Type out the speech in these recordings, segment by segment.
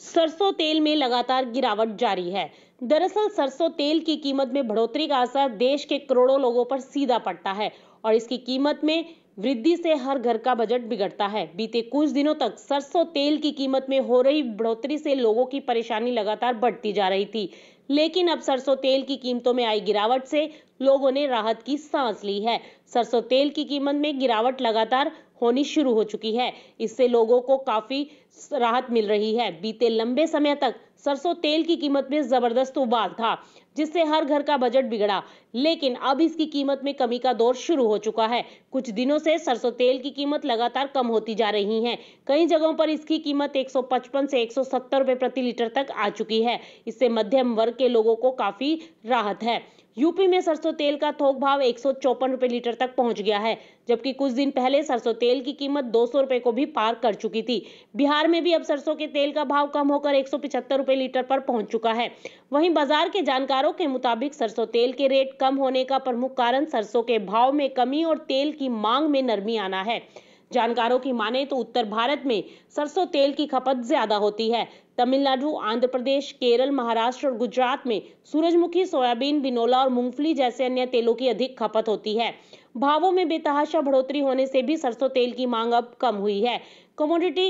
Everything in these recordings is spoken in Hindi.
सरसों तेल में लगातार गिरावट जारी है दरअसल सरसों तेल की कीमत में बढ़ोतरी का असर देश के करोड़ों लोगों पर सीधा पड़ता है और इसकी कीमत में वृद्धि से हर घर का बजट बिगड़ता है बीते कुछ दिनों तक सरसों तेल की कीमत में हो रही बढ़ोतरी से लोगों की परेशानी लगातार बढ़ती जा रही थी लेकिन अब सरसों तेल की कीमतों में आई गिरावट से लोगों ने राहत की सांस ली है सरसों तेल की कीमत में गिरावट लगातार होनी शुरू हो चुकी है इससे लोगों को काफ़ी राहत मिल रही है बीते लंबे समय तक सरसों तेल की कीमत में जबरदस्त उबाल तो था जिससे हर घर का बजट बिगड़ा लेकिन अब इसकी कीमत में कमी का दौर शुरू हो चुका है कुछ दिनों से सरसों तेल की कीमत लगातार कम होती जा रही है कई जगहों पर इसकी कीमत 155 से 170 रुपए प्रति लीटर तक आ चुकी है इससे मध्यम वर्ग के लोगों को काफी राहत है यूपी में सरसों तेल का थोक भाव एक सौ लीटर तक पहुंच गया है जबकि कुछ दिन पहले सरसों तेल की कीमत दो सौ को भी पार कर चुकी थी बिहार में भी अब सरसों के तेल का भाव कम होकर एक सौ रुपए लीटर पर पहुंच चुका है वहीं बाजार के जानकारों के मुताबिक सरसों तेल के रेट कम होने का प्रमुख कारण सरसों के भाव में कमी और तेल की मांग में नरमी आना है जानकारों की माने तो उत्तर भारत में सरसों तेल की खपत ज्यादा होती है तमिलनाडु आंध्र प्रदेश केरल महाराष्ट्र और गुजरात में सूरजमुखी सोयाबीन बिनोला और मूंगफली जैसे अन्य तेलों की अधिक खपत होती है भावों में बेतहाशा बढ़ोतरी होने से भी सरसों तेल की मांग अब कम हुई है कमोडिटी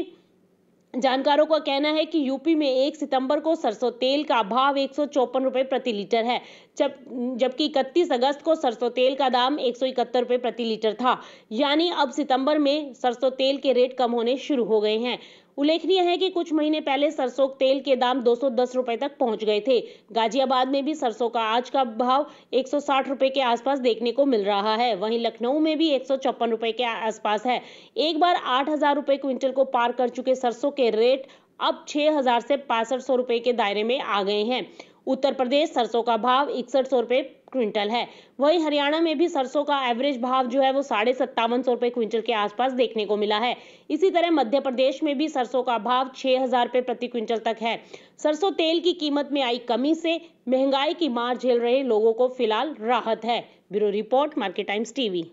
जानकारों का कहना है कि यूपी में 1 सितंबर को सरसों तेल का भाव एक रुपए प्रति लीटर है जब जबकि 31 अगस्त को सरसों तेल का दाम एक रुपए प्रति लीटर था यानी अब सितंबर में सरसों तेल के रेट कम होने शुरू हो गए हैं उल्लेखनीय है कि कुछ महीने पहले सरसों तेल के दाम 210 रुपए तक पहुंच गए थे गाजियाबाद में भी सरसों का आज का भाव 160 रुपए के आसपास देखने को मिल रहा है वहीं लखनऊ में भी एक रुपए के आसपास है एक बार आठ हजार रुपए क्विंटल को पार कर चुके सरसों के रेट अब छह हजार से पैंसठ सौ रुपए के दायरे में आ गए हैं उत्तर प्रदेश सरसों का भाव इकसठ सौ रुपए क्विंटल है वहीं हरियाणा में भी सरसों का एवरेज भाव जो है वो साढ़े सत्तावन सौ रुपए क्विंटल के आसपास देखने को मिला है इसी तरह मध्य प्रदेश में भी सरसों का भाव छह हजार रुपए प्रति क्विंटल तक है सरसों तेल की कीमत में आई कमी से महंगाई की मार झेल रहे लोगों को फिलहाल राहत है bureau report Market Times TV